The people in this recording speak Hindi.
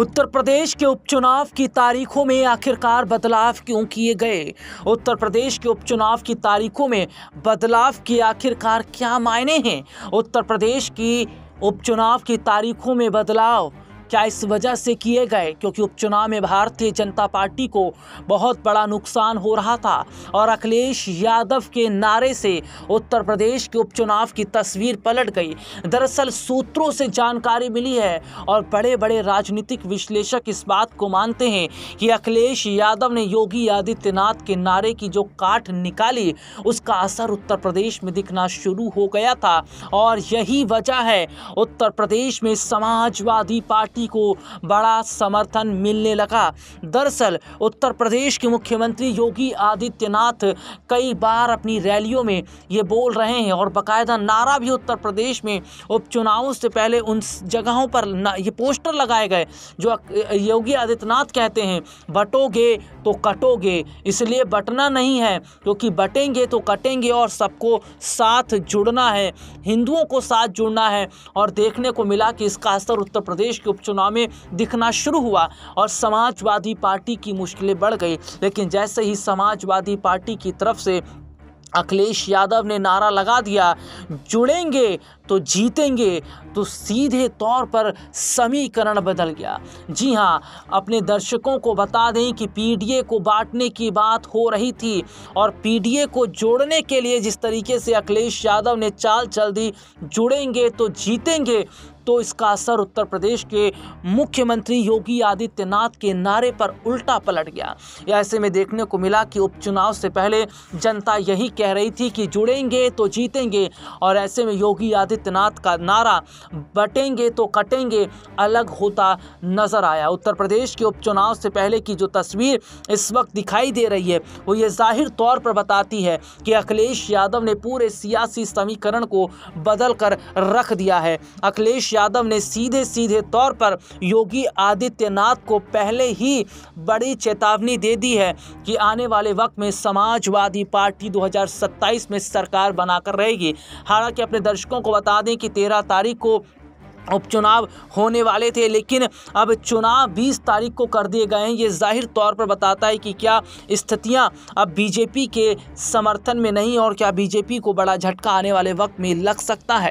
उत्तर प्रदेश के उपचुनाव की तारीखों में आखिरकार बदलाव क्यों किए गए उत्तर प्रदेश के उपचुनाव की तारीखों में बदलाव के आखिरकार क्या मायने हैं उत्तर प्रदेश की उपचुनाव की तारीखों में बदलाव क्या इस वजह से किए गए क्योंकि उपचुनाव में भारतीय जनता पार्टी को बहुत बड़ा नुकसान हो रहा था और अखिलेश यादव के नारे से उत्तर प्रदेश के उपचुनाव की तस्वीर पलट गई दरअसल सूत्रों से जानकारी मिली है और बड़े बड़े राजनीतिक विश्लेषक इस बात को मानते हैं कि अखिलेश यादव ने योगी आदित्यनाथ के नारे की जो काट निकाली उसका असर उत्तर प्रदेश में दिखना शुरू हो गया था और यही वजह है उत्तर प्रदेश में समाजवादी पार्टी नीति को बड़ा समर्थन मिलने लगा दरअसल उत्तर प्रदेश के मुख्यमंत्री योगी आदित्यनाथ कई बार अपनी रैलियों में ये बोल रहे हैं और बाकायदा नारा भी उत्तर प्रदेश में उपचुनावों से पहले उन जगहों पर ये पोस्टर लगाए गए जो योगी आदित्यनाथ कहते हैं बटोगे तो कटोगे इसलिए बटना नहीं है क्योंकि तो बटेंगे तो कटेंगे और सबको साथ जुड़ना है हिंदुओं को साथ जुड़ना है और देखने को मिला कि इसका असर उत्तर प्रदेश के उपचुनाव में दिखना शुरू हुआ और समाजवादी पार्टी की मुश्किलें बढ़ गई लेकिन जैसे ही समाजवादी पार्टी की तरफ से अखिलेश यादव ने नारा लगा दिया जुड़ेंगे तो जीतेंगे तो सीधे तौर पर समीकरण बदल गया जी हाँ अपने दर्शकों को बता दें कि पीडीए को बांटने की बात हो रही थी और पीडीए को जोड़ने के लिए जिस तरीके से अखिलेश यादव ने चाल चल दी जुड़ेंगे तो जीतेंगे तो इसका असर उत्तर प्रदेश के मुख्यमंत्री योगी आदित्यनाथ के नारे पर उल्टा पलट गया ऐसे में देखने को मिला कि उपचुनाव से पहले जनता यही कह रही थी कि जुड़ेंगे तो जीतेंगे और ऐसे में योगी आदित्यनाथ का नारा बटेंगे तो कटेंगे अलग होता नजर आया उत्तर प्रदेश के उपचुनाव से पहले की जो तस्वीर इस वक्त दिखाई दे रही है वो ये जाहिर तौर पर बताती है कि अखिलेश यादव ने पूरे सियासी समीकरण को बदल कर रख दिया है अखिलेश यादव ने सीधे सीधे तौर पर योगी आदित्यनाथ को पहले ही बड़ी चेतावनी दे दी है कि आने वाले वक्त में समाजवादी पार्टी 2027 में सरकार बनाकर रहेगी हालांकि अपने दर्शकों को बता दें कि तेरह तारीख को उपचुनाव होने वाले थे लेकिन अब चुनाव 20 तारीख को कर दिए गए हैं ये जाहिर तौर पर बताता है कि क्या स्थितियां अब बीजेपी के समर्थन में नहीं और क्या बीजेपी को बड़ा झटका आने वाले वक्त में लग सकता है